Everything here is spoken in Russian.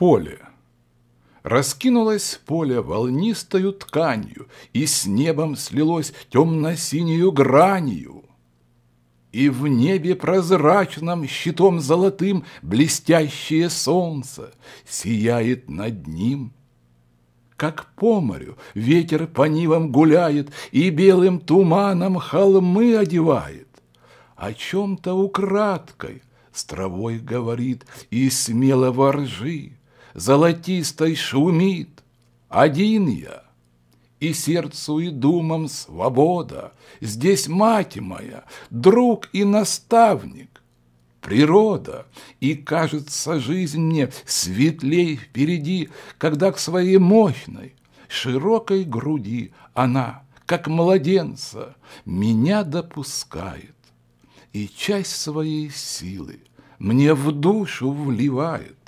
поле. Раскинулось поле волнистою тканью, И с небом слилось темно-синюю гранью. И в небе прозрачным щитом золотым Блестящее солнце сияет над ним. Как по морю ветер по нивам гуляет И белым туманом холмы одевает. О чем-то украдкой с травой говорит И смело воржит золотистой шумит. Один я, и сердцу, и думам свобода. Здесь мать моя, друг и наставник, природа. И кажется жизнь мне светлей впереди, Когда к своей мощной, широкой груди она, как младенца, меня допускает и часть своей силы мне в душу вливает.